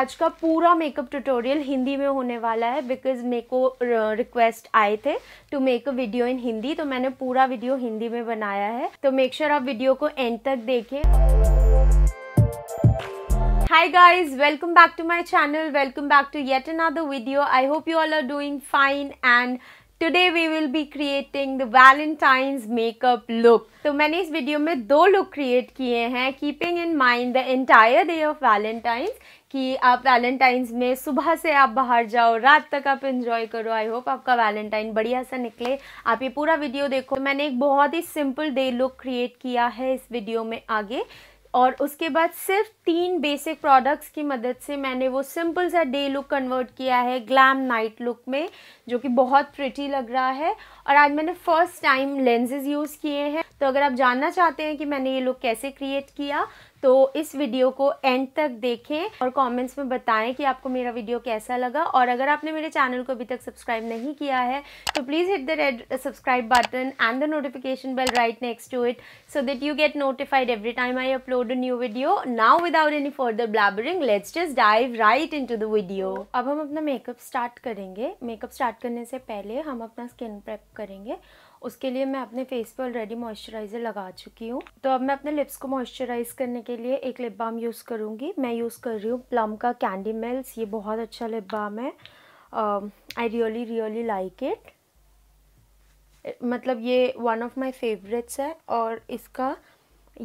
आज का पूरा मेकअप ट्यूटोरियल हिंदी में होने वाला है बिकॉज मेरे को रिक्वेस्ट आए थे to make a video in Hindi तो मैंने पूरा वीडियो हिंदी में बनाया है तो मेक श्योर sure आप वीडियो को एंड तक देखें hi guys welcome back to my channel welcome back to yet another video i hope you all are doing fine and today we will be creating the Valentine's makeup look तो मैंने इस video में दो look create किए हैं keeping in mind the entire day of Valentine's कि आप Valentine's में सुबह से आप बाहर जाओ रात तक आप इंजॉय करो आई होप आपका वैलेंटाइन बढ़िया सा निकले आप ये पूरा वीडियो देखो तो मैंने एक बहुत ही सिंपल डे लुक क्रिएट किया है इस वीडियो में आगे और उसके बाद सिर्फ तीन बेसिक प्रोडक्ट्स की मदद से मैंने वो सिंपल सा डे लुक कन्वर्ट किया है ग्लैम नाइट लुक में जो कि बहुत प्रिटी लग रहा है और आज मैंने फर्स्ट टाइम लेंसेज यूज़ किए हैं तो अगर आप जानना चाहते हैं कि मैंने ये लुक कैसे क्रिएट किया तो इस वीडियो को एंड तक देखें और कमेंट्स में बताएं कि आपको मेरा वीडियो कैसा लगा और अगर आपने मेरे चैनल को अभी तक सब्सक्राइब नहीं किया है तो please hit the red subscribe button and the notification bell right next to it so that you get notified every time I upload a new video now without any further blabbering let's just dive right in the video अब हम अपना makeup start करेंगे makeup start करने से पहले हम अपना skin prep करेंगे उसके लिए मैं अपने फेस पर ऑलरेडी मॉइस्चराइज़र लगा चुकी हूँ तो अब मैं अपने लिप्स को मॉइस्चराइज़ करने के लिए एक लिप बाम यूज़ करूँगी मैं यूज़ कर रही हूँ प्लम का कैंडी मेल्स ये बहुत अच्छा लिप बाम है I really really like it मतलब ये वन ऑफ माई फेवरेट्स है और इसका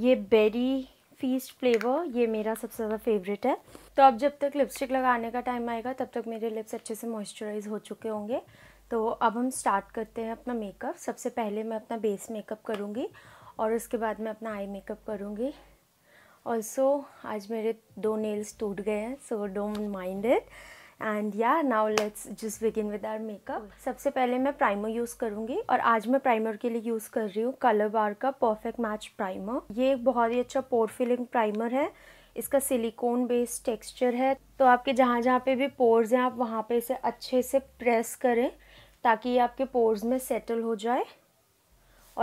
ये बेरी फीस्ट फ्लेवर ये मेरा सबसे ज़्यादा फेवरेट है तो अब जब तक लिपस्टिक लगाने का टाइम आएगा तब तक मेरे लिप्स अच्छे से मॉइस्चराइज हो चुके होंगे तो अब हम स्टार्ट करते हैं अपना मेकअप सबसे पहले मैं अपना बेस मेकअप करूँगी और उसके बाद मैं अपना आई मेकअप करूँगी ऑल्सो आज मेरे दो नेल्स टूट गए हैं so don't mind it and yeah now let's just begin with our makeup सबसे पहले मैं प्राइमर यूज़ करूँगी और आज मैं प्राइमर के लिए यूज़ कर रही हूँ कलर बार का परफेक्ट मैच प्राइमर ये एक बहुत ही अच्छा पोर फिलिंग प्राइमर है इसका सिलिकॉन बेस्ड टेक्सचर है तो आपके जहाँ जहाँ पे भी पोर्स हैं आप वहाँ पे इसे अच्छे से प्रेस करें ताकि ये आपके पोर्स में सेटल हो जाए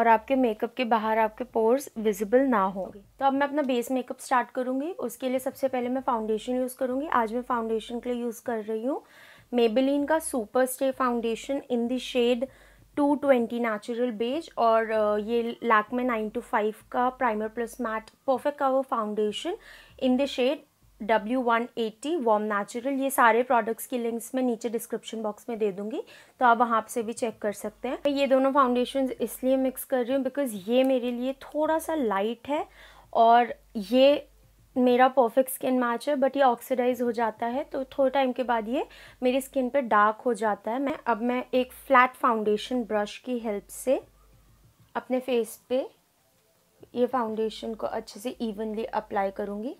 और आपके मेकअप के बाहर आपके पोर्स विजिबल ना होंगे तो अब मैं अपना बेस मेकअप स्टार्ट करूँगी उसके लिए सबसे पहले मैं फाउंडेशन यूज़ करूँगी आज मैं फाउंडेशन के लिए यूज़ कर रही हूँ मेबेलिन का super stay foundation in the shade 220 natural beige और ये Lakme nine to five का primer plus matte perfect cover foundation in the shade W180 one eighty warm natural ये सारे प्रोडक्ट्स की लिंक्स मैं नीचे डिस्क्रिप्शन बॉक्स में दे दूँगी तो आप वहाँ से भी चेक कर सकते हैं ये दोनों फाउंडेशन इसलिए मिक्स कर रही हूँ बिकॉज ये मेरे लिए थोड़ा सा लाइट है और ये मेरा परफेक्ट स्किन मैच है बट ये ऑक्सीडाइज हो जाता है तो थोड़े टाइम के बाद ये मेरी स्किन पर डार्क हो जाता है मैं अब मैं एक फ्लैट फाउंडेशन ब्रश की हेल्प से अपने फेस पे ये फाउंडेशन को अच्छे से इवनली अप्लाई करूँगी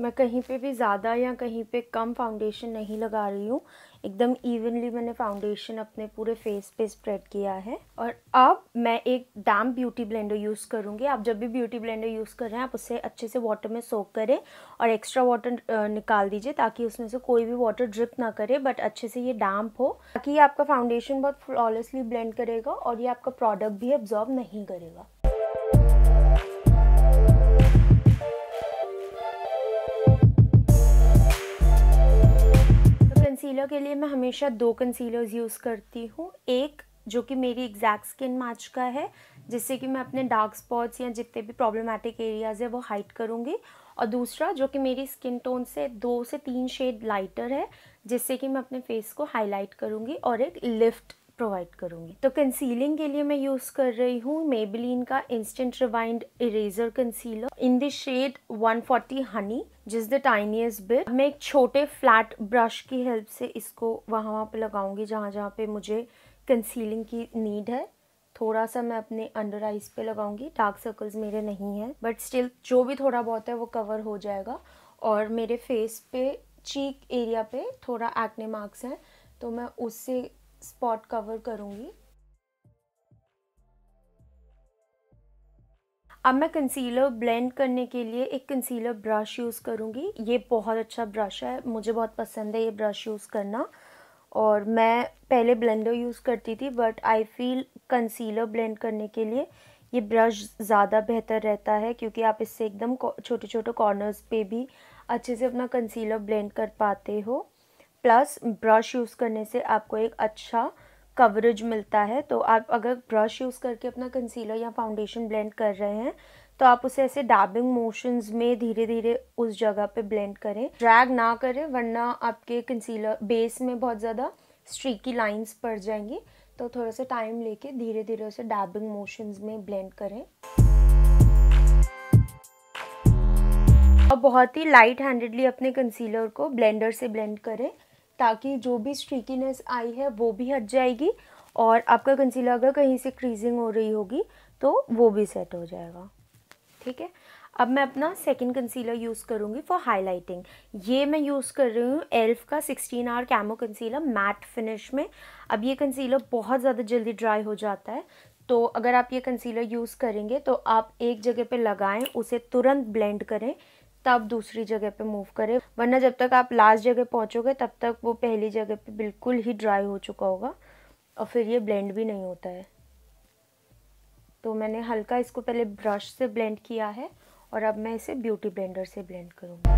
मैं कहीं पे भी ज़्यादा या कहीं पे कम फाउंडेशन नहीं लगा रही हूँ एकदम इवनली मैंने फाउंडेशन अपने पूरे फेस पे स्प्रेड किया है और अब मैं एक डैम ब्यूटी ब्लेंडर यूज़ करूँगी आप जब भी ब्यूटी ब्लेंडर यूज़ कर रहे हैं आप उसे अच्छे से वाटर में सोक करें और एक्स्ट्रा वाटर निकाल दीजिए ताकि उसमें से कोई भी वाटर ड्रिप ना करे बट अच्छे से ये डैम्प हो ताकि ये आपका फाउंडेशन बहुत फ्लॉलेसली ब्लेंड करेगा और ये आपका प्रोडक्ट भी अब्जॉर्ब नहीं करेगा कंसीलर के लिए मैं हमेशा दो कंसीलर्स यूज़ करती हूँ एक जो कि मेरी एग्जैक्ट स्किन मैच का है जिससे कि मैं अपने डार्क स्पॉट्स या जितने भी प्रॉब्लमेटिक एरियाज़ है वो हाइट करूँगी और दूसरा जो कि मेरी स्किन टोन से दो से तीन शेड लाइटर है जिससे कि मैं अपने फेस को हाईलाइट करूँगी और एक लिफ्ट प्रोवाइड करूँगी तो कंसीलिंग के लिए मैं यूज़ कर रही हूँ मेबलिन का instant rewind eraser concealer in the shade 140 honey जिस द टाइनियस्ट बिट मैं एक छोटे फ्लैट ब्रश की हेल्प से इसको वहाँ वहाँ पर लगाऊंगी जहाँ जहाँ पे मुझे कंसीलिंग की नीड है थोड़ा सा मैं अपने अंडर आइज पे लगाऊंगी डार्क सर्कल्स मेरे नहीं हैं बट स्टिल जो भी थोड़ा बहुत है वो कवर हो जाएगा और मेरे फेस पे चीक एरिया पे थोड़ा एक्ने मार्क्स हैं तो मैं उससे स्पॉट कवर करूँगी अब मैं कंसीलर ब्लेंड करने के लिए एक कंसीलर ब्रश यूज़ करूँगी ये बहुत अच्छा ब्रश है मुझे बहुत पसंद है ये ब्रश यूज़ करना और मैं पहले ब्लेंडर यूज़ करती थी but I feel concealer blend करने के लिए ये ब्रश ज़्यादा बेहतर रहता है क्योंकि आप इससे एकदम छोटे छोटे कॉर्नर्स पे भी अच्छे से अपना कंसीलर ब्लेंड कर पाते हो प्लस ब्रश यूज़ करने से आपको एक अच्छा कवरेज मिलता है तो आप अगर ब्रश यूज़ करके अपना कंसीलर या फाउंडेशन ब्लेंड कर रहे हैं तो आप उसे ऐसे डाबिंग मोशंस में धीरे धीरे उस जगह पे ब्लेंड करें ड्रैग ना करें वरना आपके कंसीलर बेस में बहुत ज़्यादा स्ट्रीकी लाइंस पड़ जाएंगी तो थोड़ा सा टाइम लेके धीरे धीरे उसे डाबिंग मोशंस में ब्लेंड करें और बहुत ही लाइट हैंडेडली अपने कंसीलर को ब्लेंडर से ब्लेंड करें ताकि जो भी स्ट्रीकीनेस आई है वो भी हट जाएगी और आपका कंसीलर अगर कहीं से क्रीजिंग हो रही होगी तो वो भी सेट हो जाएगा ठीक है अब मैं अपना सेकंड कंसीलर यूज़ करूँगी फॉर हाइलाइटिंग ये मैं यूज़ कर रही हूँ एल्फ e का 16 hour camo concealer matte finish में अब ये कंसीलर बहुत ज़्यादा जल्दी ड्राई हो जाता है तो अगर आप ये कंसीलर यूज़ करेंगे तो आप एक जगह पे लगाएं उसे तुरंत ब्लेंड करें तब दूसरी जगह पे मूव करें वरना जब तक आप लास्ट जगह पहुँचोगे तब तक वो पहली जगह पे बिल्कुल ही ड्राई हो चुका होगा और फिर ये ब्लेंड भी नहीं होता है तो मैंने हल्का इसको पहले ब्रश से ब्लेंड किया है और अब मैं इसे ब्यूटी ब्लेंडर से ब्लेंड करूँगा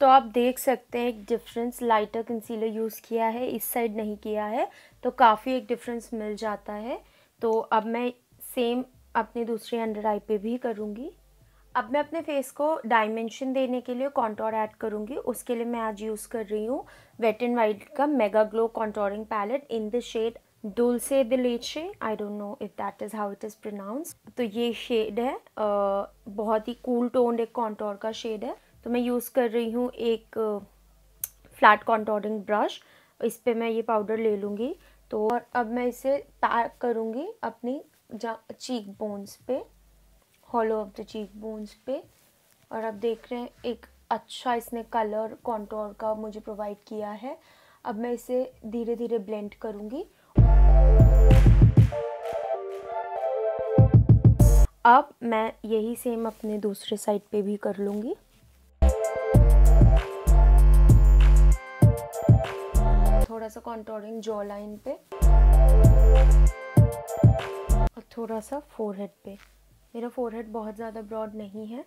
तो आप देख सकते हैं एक डिफरेंस लाइटर कंसीलर यूज़ किया है इस साइड नहीं किया है तो काफ़ी एक डिफरेंस मिल जाता है तो अब मैं सेम अपने दूसरे अंडर आई पे भी करूँगी अब मैं अपने फेस को डायमेंशन देने के लिए कॉन्टोर ऐड करूँगी उसके लिए मैं आज यूज़ कर रही हूँ वेट एंड वाइट का mega glow contouring palette in the shade dulce de leche I don't know if that is how it is pronounce तो ये शेड है बहुत ही कूल टोन्ड एक कॉन्टोर का शेड है तो मैं यूज़ कर रही हूँ एक फ्लैट कॉन्टोरिंग ब्रश इस पर मैं ये पाउडर ले लूँगी तो और अब मैं इसे पैक करूँगी अपनी चीक बोन्स पे hollow of the cheek bones पे और आप देख रहे हैं एक अच्छा इसने कलर कॉन्टोर का मुझे प्रोवाइड किया है अब मैं इसे धीरे धीरे ब्लेंड करूँगी अब मैं यही सेम अपने दूसरे साइड पे भी कर लूँगी थोड़ा सा कॉन्टोरिंग जॉ लाइन पे थोड़ा सा फोरहेड पे मेरा फोरहेड बहुत ज़्यादा ब्रॉड नहीं है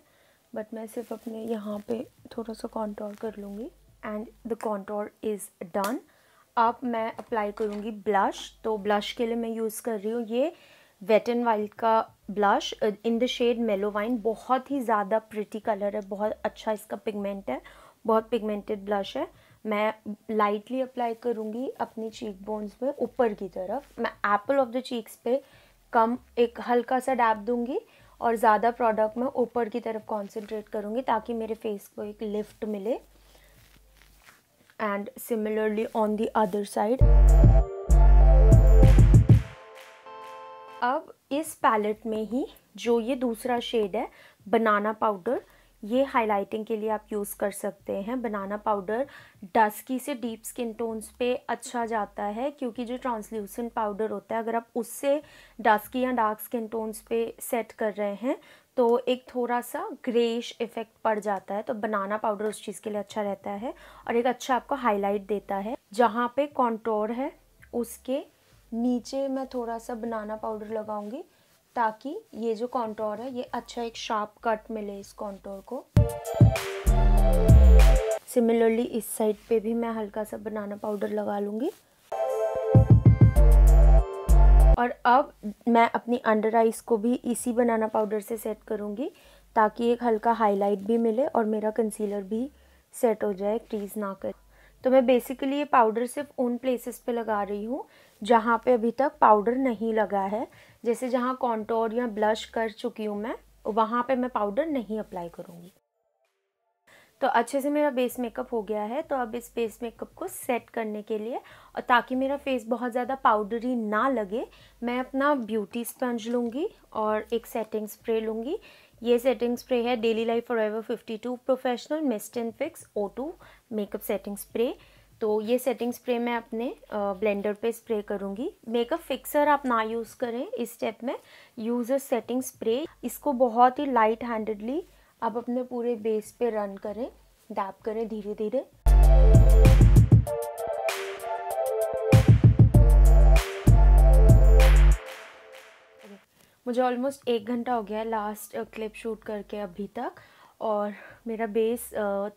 बट मैं सिर्फ अपने यहाँ पे थोड़ा सा कॉन्ट्रोल कर लूँगी and the control is done अब मैं अप्लाई करूँगी ब्लश तो ब्लश के लिए मैं यूज़ कर रही हूँ ये वेट एंड वाइल्ड का blush in the shade mellow wine बहुत ही ज़्यादा प्रिटी कलर है बहुत अच्छा इसका पिगमेंट है बहुत पिगमेंटेड ब्लश है मैं लाइटली अप्लाई करूँगी अपनी चीक बोन्स में ऊपर की तरफ मैं एप्पल ऑफ द चीक्स पे कम एक हल्का सा डैप दूंगी और ज़्यादा प्रोडक्ट मैं ऊपर की तरफ कॉन्सेंट्रेट करूँगी ताकि मेरे फेस को एक लिफ्ट मिले and similarly on the other side अब इस पैलेट में ही जो ये दूसरा शेड है बनाना पाउडर ये हाइलाइटिंग के लिए आप यूज़ कर सकते हैं बनाना पाउडर डस्की से डीप स्किन टोन्स पे अच्छा जाता है क्योंकि जो ट्रांसल्यूसेंट पाउडर होता है अगर आप उससे डस्की या डार्क स्किन टोन्स पे सेट कर रहे हैं तो एक थोड़ा सा ग्रेश इफ़ेक्ट पड़ जाता है तो बनाना पाउडर उस चीज़ के लिए अच्छा रहता है और एक अच्छा आपको हाईलाइट देता है जहाँ पर कॉन्टोर है उसके नीचे मैं थोड़ा सा बनाना पाउडर लगाऊंगी ताकि ये जो कॉन्टोर है ये अच्छा एक शार्प कट मिले इस कॉन्टोर को सिमिलरली इस साइड पे भी मैं हल्का सा बनाना पाउडर लगा लूँगी और अब मैं अपनी अंडर आइज़ को भी इसी बनाना पाउडर से सेट करूँगी ताकि एक हल्का हाईलाइट भी मिले और मेरा कंसीलर भी सेट हो जाए क्रीज ना कर तो मैं बेसिकली ये पाउडर सिर्फ उन प्लेसेस पे लगा रही हूँ जहाँ पे अभी तक पाउडर नहीं लगा है जैसे जहाँ कॉन्टोर या ब्लश कर चुकी हूँ मैं वहाँ पे मैं पाउडर नहीं अप्लाई करूँगी तो अच्छे से मेरा बेस मेकअप हो गया है तो अब इस बेस मेकअप को सेट करने के लिए और ताकि मेरा फेस बहुत ज़्यादा पाउडरी ना लगे मैं अपना ब्यूटी स्पंज लूँगी और एक सेटिंग स्प्रे लूँगी ये सेटिंग स्प्रे है daily life forever fifty two professional mist and fix O two makeup setting spray तो ये सेटिंग स्प्रे मैं अपने ब्लेंडर पे स्प्रे करूँगी मेकअप फिक्सर आप ना यूज़ करें इस स्टेप में यूज़ अ सेटिंग स्प्रे इसको बहुत ही लाइट हैंडेडली आप अपने पूरे बेस पे रन करें डैप करें धीरे धीरे मुझे ऑलमोस्ट एक घंटा हो गया है लास्ट क्लिप शूट करके अभी तक और मेरा बेस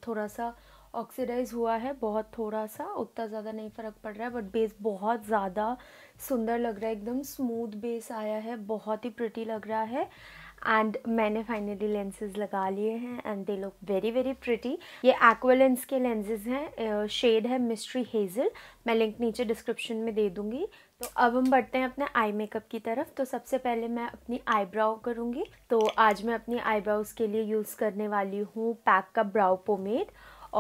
थोड़ा सा ऑक्सीडाइज हुआ है बहुत थोड़ा सा उतना ज़्यादा नहीं फ़र्क पड़ रहा है बट बेस बहुत ज़्यादा सुंदर लग रहा है एकदम स्मूथ बेस आया है बहुत ही प्रिटी लग रहा है एंड मैंने फाइनली लेंसेज लगा लिए हैं and they look very very pretty ये एक्वेलेंस के लेंसेज हैं शेड है मिस्ट्री हेज़ल मैं लिंक नीचे डिस्क्रिप्शन में दे दूँगी तो अब हम बढ़ते हैं अपने आई मेकअप की तरफ तो सबसे पहले मैं अपनी आईब्राउ करूँगी तो आज मैं अपनी आईब्राउज़ के लिए यूज़ करने वाली हूँ पैक का ब्राउ पोमेड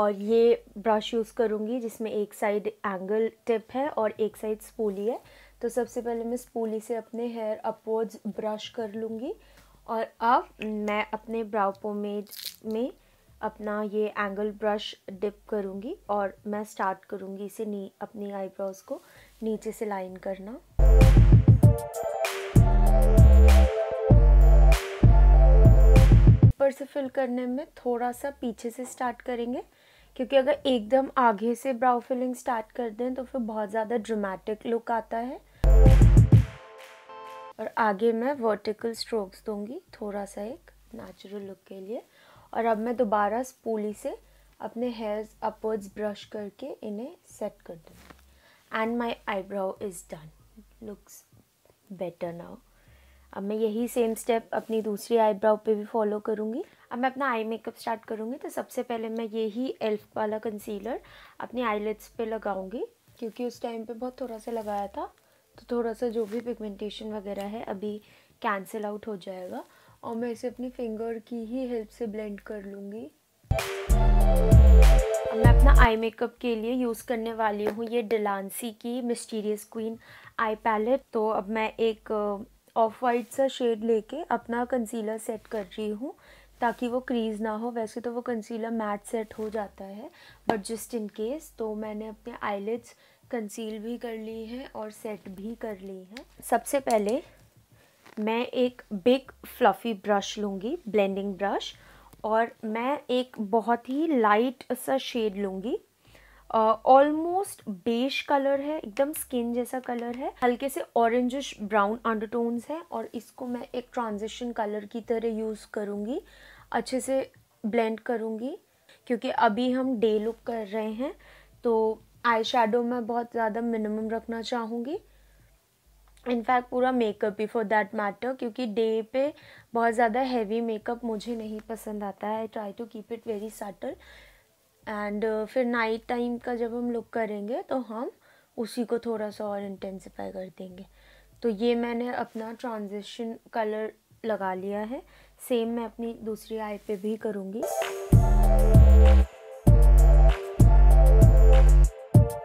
और ये ब्रश यूज़ करूँगी जिसमें एक साइड एंगल टिप है और एक साइड स्पूली है तो सबसे पहले मैं स्पूली से अपने हेयर अपवर्ड्स ब्रश कर लूँगी और अब मैं अपने ब्राउ पोमेड में अपना ये एंगल ब्रश डिप करूँगी और मैं स्टार्ट करूँगी इसे नी अपनी आईब्रोज को नीचे से लाइन करना ऊपर से फिल करने में थोड़ा सा पीछे से स्टार्ट करेंगे क्योंकि अगर एकदम आगे से ब्राउ फिलिंग स्टार्ट कर दें तो फिर बहुत ज़्यादा ड्रामेटिक लुक आता है और आगे मैं वर्टिकल स्ट्रोक्स दूंगी थोड़ा सा एक नेचुरल लुक के लिए और अब मैं दोबारा स्पूली से अपने हेयर्स अपवर्ड्स ब्रश करके इन्हें सेट कर दूँगी and my eyebrow is done looks better now अब मैं यही सेम स्टेप अपनी दूसरी आईब्राउ पे भी फॉलो करूँगी अब मैं अपना आई मेकअप स्टार्ट करूँगी तो सबसे पहले मैं यही एल्फ वाला कंसीलर अपनी आईलेट्स पे लगाऊंगी क्योंकि उस टाइम पे बहुत थोड़ा सा लगाया था तो थोड़ा सा जो भी पिगमेंटेशन वगैरह है अभी कैंसिल आउट हो जाएगा और मैं इसे अपनी फिंगर की ही हेल्प से ब्लेंड कर लूँगी मैं अपना आई मेकअप के लिए यूज़ करने वाली हूँ ये डिलानसी की मिस्टीरियस क्वीन आई पैलेट तो अब मैं एक ऑफ uh, वाइट सा शेड लेके अपना कंसीलर सेट कर रही हूँ ताकि वो क्रीज़ ना हो वैसे तो वो कंसीलर मैट सेट हो जाता है बट जस्ट इन केस तो मैंने अपने आईलेट्स कंसील भी कर ली हैं और सेट भी कर ली हैं सबसे पहले मैं एक बिग फ्लफ़ी ब्रश लूँगी ब्लेंडिंग ब्रश और मैं एक बहुत ही लाइट सा शेड लूँगी ऑलमोस्ट बेश कलर है एकदम स्किन जैसा कलर है हल्के से ऑरेंजिश ब्राउन अंडरटोन्स है और इसको मैं एक ट्रांजिशन कलर की तरह यूज़ करूँगी अच्छे से ब्लेंड करूँगी क्योंकि अभी हम डे लुक कर रहे हैं तो आई शेडो मैं बहुत ज़्यादा मिनिमम रखना चाहूँगी इनफैक्ट पूरा मेकअप ही फॉर दैट मैटर क्योंकि डे पे बहुत ज़्यादा हैवी मेकअप मुझे नहीं पसंद आता है try to keep it very subtle and फिर नाइट टाइम का जब हम लुक करेंगे तो हम उसी को थोड़ा सा और इंटेंसिफाई कर देंगे तो ये मैंने अपना ट्रांजिशन कलर लगा लिया है सेम मैं अपनी दूसरी आई पे भी करूँगी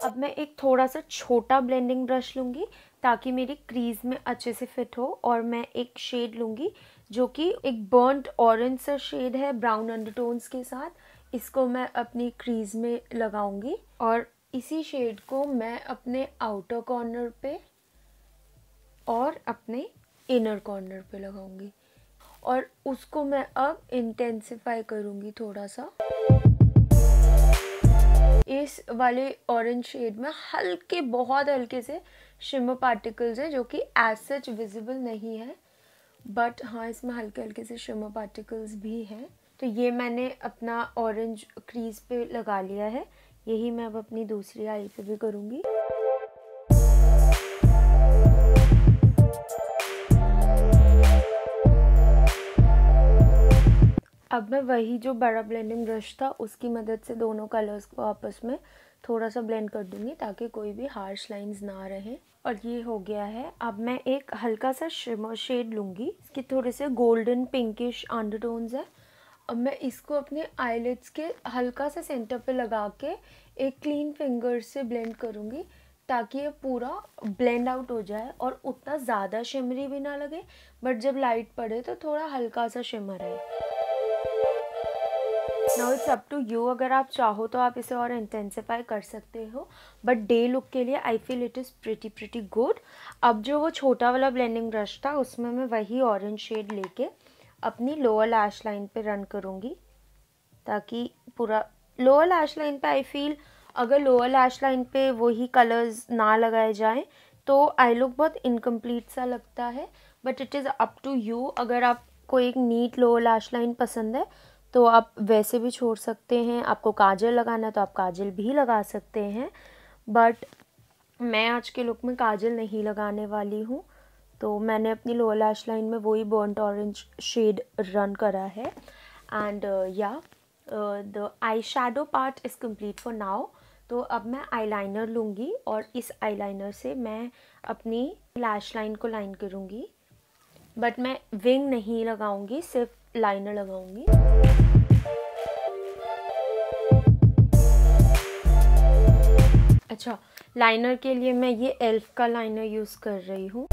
अब मैं एक थोड़ा सा छोटा ब्लेंडिंग ब्रश लूँगी ताकि मेरी क्रीज में अच्छे से फिट हो और मैं एक शेड लूँगी जो कि एक बर्नड ऑरेंज सा शेड है ब्राउन अंडरटोन्स के साथ इसको मैं अपनी क्रीज में लगाऊंगी और इसी शेड को मैं अपने आउटर कॉर्नर पे और अपने इनर कॉर्नर पे लगाऊंगी और उसको मैं अब इंटेंसिफाई करूँगी थोड़ा सा इस वाले ऑरेंज शेड में हल्के बहुत हल्के से शिमर पार्टिकल्स हैं जो कि एज सच विजिबल नहीं है बट हाँ इसमें हल्के हल्के से शिमर पार्टिकल्स भी हैं तो ये मैंने अपना ऑरेंज क्रीज पे लगा लिया है यही मैं अब अपनी दूसरी आई पे भी करूँगी अब मैं वही जो बड़ा ब्लेंडिंग ब्रश था उसकी मदद से दोनों कलर्स को आपस में थोड़ा सा ब्लेंड कर दूंगी ताकि कोई भी हार्श लाइंस ना रहें और ये हो गया है अब मैं एक हल्का सा शिमर शेड लूँगी इसके थोड़े से गोल्डन पिंकिश अंडरटोन्स है अब मैं इसको अपने आईलेट्स के हल्का सा सेंटर पे लगा के एक क्लीन फिंगर से ब्लेंड करूँगी ताकि ये पूरा ब्लेंड आउट हो जाए और उतना ज़्यादा शिमरी भी ना लगे बट जब लाइट पड़े तो थोड़ा हल्का सा शिमर आए now it's up to you अगर आप चाहो तो आप इसे और इंटेंसिफाई कर सकते हो बट डे लुक के लिए I feel it is pretty pretty good अब जो वो छोटा वाला ब्लेंडिंग ब्रश था उसमें मैं वही ऑरेंज शेड लेके अपनी लोअर लैश लाइन पे रन करूँगी ताकि पूरा लोअर लैश लाइन पे आई फील अगर लोअर लैश लाइन पे वही कलर्स ना लगाए जाएँ तो आई लुक बहुत इनकम्प्लीट सा लगता है but it is up to you अगर आप कोई एक नीट लोअर लैश लाइन पसंद है तो आप वैसे भी छोड़ सकते हैं आपको काजल लगाना है तो आप काजल भी लगा सकते हैं बट मैं आज के लुक में काजल नहीं लगाने वाली हूँ तो मैंने अपनी लोअर लैश लाइन में वही बर्नट ऑरेंज शेड रन करा है and yeah the eye shadow part is complete for now तो अब मैं आई लाइनर लूँगी और इस आई लाइनर से मैं अपनी लैश लाइन को लाइन करूँगी बट मैं विंग नहीं लगाऊँगी सिर्फ लाइनर लगाऊँगी अच्छा लाइनर के लिए मैं ये एल्फ का लाइनर यूज़ कर रही हूँ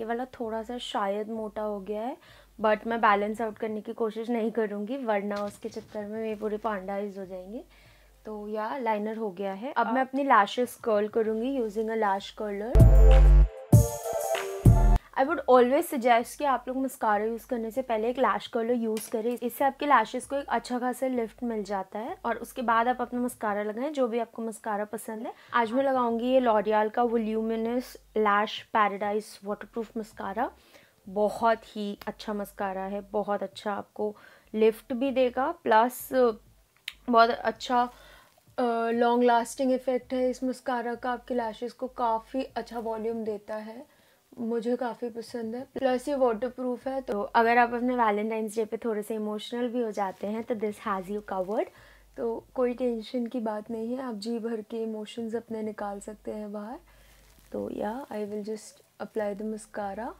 ये वाला थोड़ा सा शायद मोटा हो गया है बट मैं बैलेंस आउट करने की कोशिश नहीं करूँगी वरना उसके चक्कर में मेरे पूरे पांडाइज हो जाएंगे तो या लाइनर हो गया है अब मैं अपनी लैशेस कर्ल करूँगी using a lash curler I would always suggest कि आप लोग मस्कारा यूज़ करने से पहले एक लैश कलर यूज़ करें इससे आपके लैशेस को एक अच्छा खासा लिफ्ट मिल जाता है और उसके बाद आप अपना मस्कारा लगाएं जो भी आपको मस्कारा पसंद है आज मैं लगाऊंगी ये लॉरियाल का voluminous lash paradise waterproof mascara बहुत ही अच्छा मस्कारा है बहुत अच्छा आपको लिफ्ट भी देगा प्लस बहुत अच्छा लॉन्ग लास्टिंग इफ़ेक्ट है इस मस्कारा का आपके लैशेज को काफ़ी अच्छा वॉल्यूम देता है मुझे काफ़ी पसंद है प्लस ये वाटर प्रूफ है तो अगर आप अपने वैलेंटाइंस डे पे थोड़े से इमोशनल भी हो जाते हैं तो दिस हैज़ यू कवर्ड तो कोई टेंशन की बात नहीं है आप जी भर के इमोशंस अपने निकाल सकते हैं बाहर तो yeah I will just apply the mascara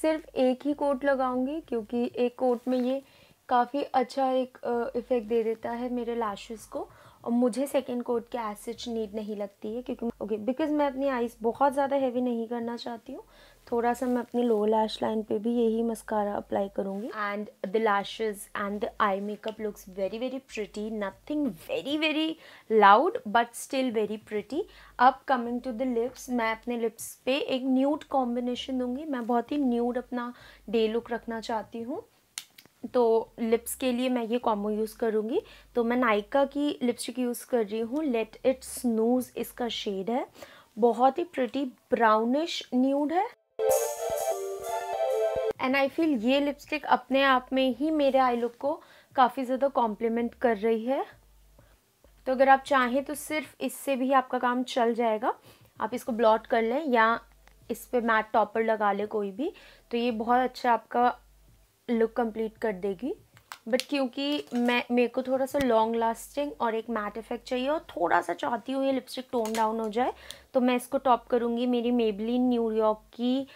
सिर्फ एक ही कोट लगाऊंगी क्योंकि एक कोट में ये काफ़ी अच्छा एक इफ़ेक्ट दे देता है मेरे लैशेस को और मुझे सेकेंड कोट की एसिड नीड नहीं लगती है क्योंकि ओके बिकॉज मैं अपनी आईज बहुत ज़्यादा हैवी नहीं करना चाहती हूँ थोड़ा सा मैं अपनी लो लैश लाइन पे भी यही मस्कारा अप्लाई करूँगी and the lashes and the eye makeup looks very very pretty nothing very very loud but still very pretty अब कमिंग टू द लिप्स मैं अपने लिप्स पे एक न्यूड कॉम्बिनेशन दूंगी मैं बहुत ही न्यूड अपना डे लुक रखना चाहती हूँ तो लिप्स के लिए मैं ये कॉम्बो यूज़ करूँगी तो मैं नायका की लिपस्टिक यूज़ कर रही हूँ लेट इट्स स्नूज इसका शेड है बहुत ही प्रिटी ब्राउनिश न्यूड है एंड आई फील ये लिपस्टिक अपने आप में ही मेरे आई लुक को काफ़ी ज़्यादा कॉम्प्लीमेंट कर रही है तो अगर आप चाहें तो सिर्फ इससे भी आपका काम चल जाएगा आप इसको ब्लॉट कर लें या इस पर मैट टॉपर लगा लें कोई भी तो ये बहुत अच्छा आपका लुक कंप्लीट कर देगी बट क्योंकि मैं मेरे को थोड़ा सा लॉन्ग लास्टिंग और एक मैट इफेक्ट चाहिए और थोड़ा सा चाहती हूँ ये लिपस्टिक टोन डाउन हो जाए तो मैं इसको टॉप करूँगी मेरी मेबलिन न्यूयॉर्क York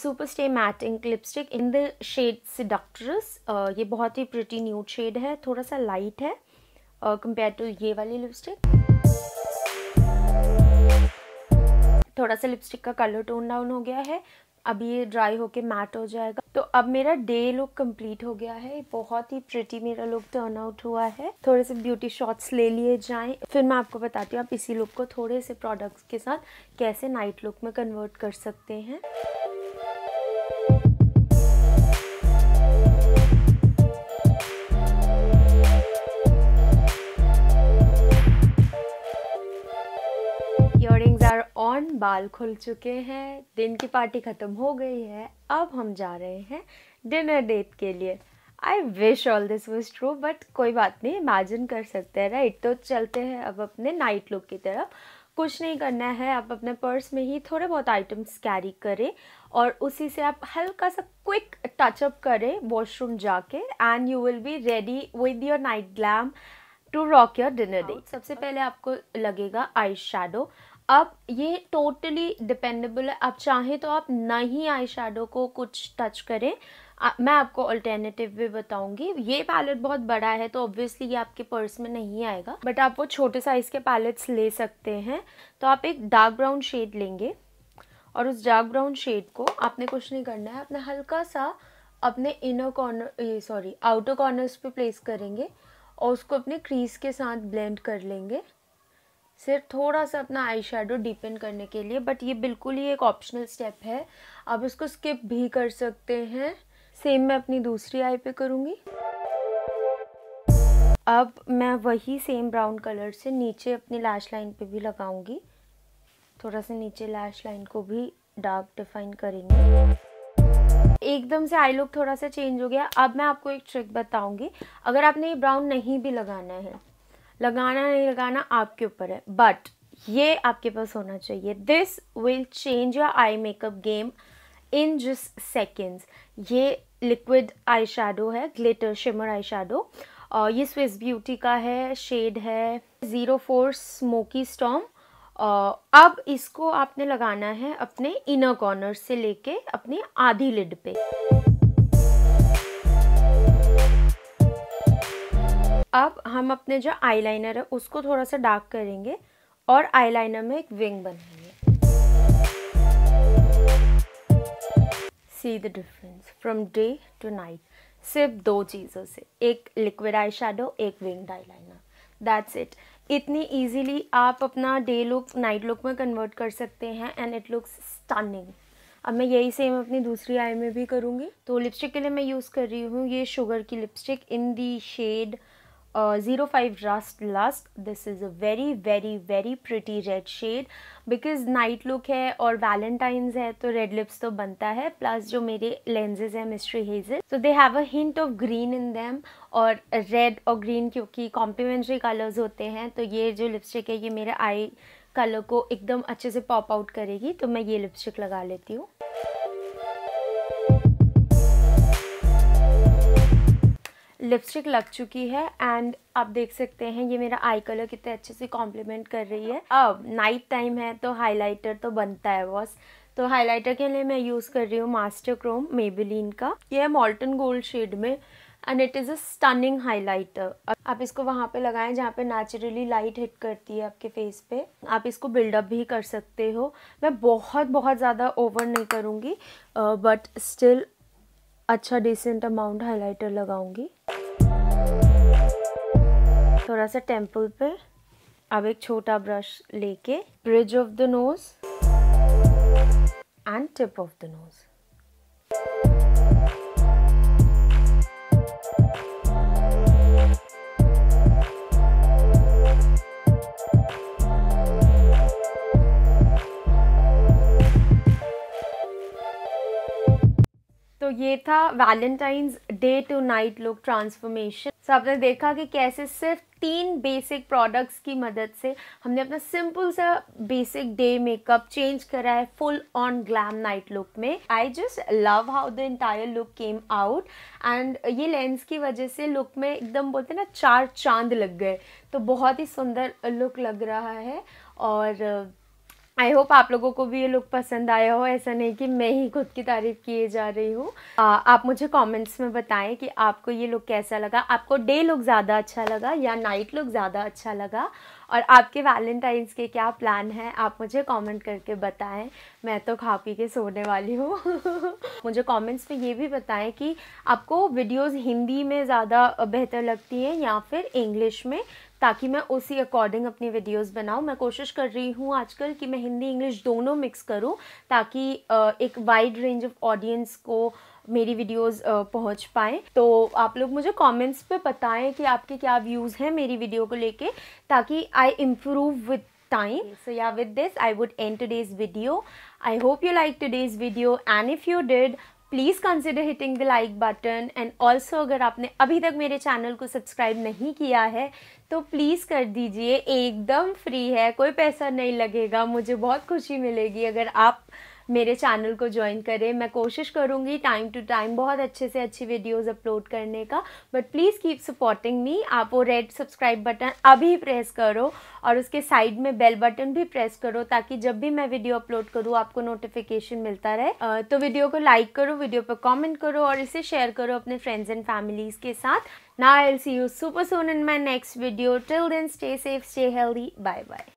super stay matte ink lipstick in the shade seductress ये बहुत ही प्रिटी न्यूट शेड है थोड़ा सा लाइट है कंपेयर uh, टू ये वाली लिपस्टिक थोड़ा सा लिपस्टिक का कलर टोन डाउन हो गया है अब ये ड्राई होके मैट हो जाएगा तो अब मेरा डे लुक कंप्लीट हो गया है बहुत ही प्रिटी मेरा लुक टर्न आउट हुआ है थोड़े से ब्यूटी शॉट्स ले लिए जाएं फिर मैं आपको बताती हूँ आप इसी लुक को थोड़े से प्रोडक्ट्स के साथ कैसे नाइट लुक में कन्वर्ट कर सकते हैं बाल खुल चुके हैं दिन की पार्टी ख़त्म हो गई है अब हम जा रहे हैं डिनर डेट के लिए I wish all this was true but कोई बात नहीं इमेजिन कर सकते हैं राइट तो चलते हैं अब अपने नाइट लुक की तरफ कुछ नहीं करना है आप अपने पर्स में ही थोड़े बहुत आइटम्स कैरी करें और उसी से आप हल्का सा क्विक टचअप करें वॉशरूम जाके and you will be ready with your night glam to rock your dinner day सबसे पहले आपको लगेगा आई शेडो अब ये टोटली डिपेंडेबल है आप चाहें तो आप ना ही आई शेडो को कुछ टच करें आ, मैं आपको अल्टरनेटिव भी बताऊंगी ये पैलेट बहुत बड़ा है तो ऑब्वियसली ये आपके पर्स में नहीं आएगा बट आप वो छोटे साइज़ के पैलेट्स ले सकते हैं तो आप एक डार्क ब्राउन शेड लेंगे और उस डार्क ब्राउन शेड को आपने कुछ नहीं करना है अपना हल्का सा अपने inner corner sorry outer corners पे प्लेस करेंगे और उसको अपने क्रीज के साथ ब्लेंड कर लेंगे सिर्फ थोड़ा सा अपना आई शेडो डीपन करने के लिए बट ये बिल्कुल ही एक ऑप्शनल स्टेप है आप इसको स्किप भी कर सकते हैं सेम मैं अपनी दूसरी आई पे करूँगी अब मैं वही सेम ब्राउन कलर से नीचे अपनी लैश लाइन पे भी लगाऊंगी थोड़ा सा नीचे लैश लाइन को भी डार्क डिफाइन करेंगे एकदम से आई लुक थोड़ा सा चेंज हो गया अब मैं आपको एक ट्रिक बताऊंगी अगर आपने ये ब्राउन नहीं भी लगाना है लगाना नहीं लगाना आपके ऊपर है बट ये आपके पास होना चाहिए this will change your eye makeup game in just seconds ये लिक्विड आई शेडो है ग्लिटर शिमर आई शेडो और ये स्विस ब्यूटी का है शेड है ज़ीरो फोर स्मोकी स्टॉम अब इसको आपने लगाना है अपने इनर कॉर्नर से लेके अपनी आधी लिड पे अब हम अपने जो आईलाइनर है उसको थोड़ा सा डार्क करेंगे और आईलाइनर में एक विंग बनाएंगे see the difference from day to night सिर्फ दो चीज़ों से एक लिक्विड आई शेडो एक विंग लाइनर दैट्स इट इतनी ईजीली आप अपना डे लुक नाइट लुक में कन्वर्ट कर सकते हैं एंड इट लुक्स स्टनिंग अब मैं यही सेम अपनी दूसरी आई में भी करूँगी तो लिपस्टिक के लिए मैं यूज़ कर रही हूँ ये शुगर की lipstick in the shade zero five rust lust this is a very very very pretty red shade because night look है और वैलेंटाइंस है तो रेड लिप्स तो बनता है प्लस जो मेरे लेंजेज हैं mystery hazes so they have a hint of green in them और रेड और ग्रीन क्योंकि कॉम्प्लीमेंट्री कलर्स होते हैं तो ये जो लिपस्टिक है ये मेरे आई कलर को एकदम अच्छे से पॉप आउट करेगी तो मैं ये लिपस्टिक लगा लेती हूँ लिपस्टिक लग चुकी है एंड आप देख सकते हैं ये मेरा आई कलर कितने अच्छे से कॉम्प्लीमेंट कर रही है अब नाइट टाइम है तो हाइलाइटर तो बनता है बॉस तो हाइलाइटर के लिए मैं यूज़ कर रही हूँ मास्टर क्रोम मेबिलीन का ये है मॉल्टन गोल्ड शेड में and it is a stunning highlighter आप इसको वहाँ पे लगाएं जहाँ पे नेचुरली लाइट हिट करती है आपके फेस पे आप इसको बिल्डअप भी कर सकते हो मैं बहुत बहुत ज़्यादा ओवर नहीं करूँगी बट स्टिल अच्छा डिसेंट अमाउंट हाइलाइटर लगाऊंगी थोड़ा सा टेम्पल पे अब एक छोटा ब्रश लेके bridge of the nose and tip of the nose तो ये था Valentine's day to night look transformation so आपने देखा कि कैसे सिर्फ तीन बेसिक प्रोडक्ट्स की मदद से हमने अपना सिंपल सा बेसिक डे मेकअप चेंज करा है full on glam night look में I just love how the entire look came out and ये लेंस की वजह से लुक में एकदम बोलते ना चार चांद लग गए तो बहुत ही सुंदर लुक लग रहा है और आई होप आप लोगों को भी ये लुक पसंद आया हो ऐसा नहीं कि मैं ही खुद की तारीफ किए जा रही हूँ आप मुझे कमेंट्स में बताएं कि आपको ये लुक कैसा लगा आपको डे लुक ज़्यादा अच्छा लगा या नाइट लुक ज़्यादा अच्छा लगा और आपके वैलेंटाइंस के क्या प्लान हैं आप मुझे कमेंट करके बताएं मैं तो खा पी के सोने वाली हूँ मुझे कमेंट्स में ये भी बताएं कि आपको वीडियोस हिंदी में ज़्यादा बेहतर लगती हैं या फिर इंग्लिश में ताकि मैं उसी अकॉर्डिंग अपनी वीडियोस बनाऊँ मैं कोशिश कर रही हूँ आजकल कि मैं हिंदी इंग्लिश दोनों मिक्स करूँ ताकि एक वाइड रेंज ऑफ ऑडियंस को मेरी वीडियोस पहुंच पाएँ तो आप लोग मुझे कमेंट्स पे बताएं कि आपके क्या व्यूज़ हैं मेरी वीडियो को लेके ताकि आई improve so yeah with this I would end today's video I hope you like today's video and if you did please consider hitting the like button and also अगर आपने अभी तक मेरे channel को subscribe नहीं किया है तो प्लीज़ कर दीजिए एकदम फ्री है कोई पैसा नहीं लगेगा मुझे बहुत खुशी मिलेगी अगर आप मेरे चैनल को ज्वाइन करें मैं कोशिश करूँगी टाइम टू टाइम बहुत अच्छे से अच्छी वीडियोज़ अपलोड करने का but please keep supporting me आप वो रेड सब्सक्राइब बटन अभी प्रेस करो और उसके साइड में बेल बटन भी प्रेस करो ताकि जब भी मैं वीडियो अपलोड करूँ आपको नोटिफिकेशन मिलता रहे तो वीडियो को लाइक करो वीडियो पर कॉमेंट करो और इसे शेयर करो अपने फ्रेंड्स एंड फैमिलीज़ के साथ Now I'll see you super soon in my next video. Till then, stay safe, stay healthy. Bye bye.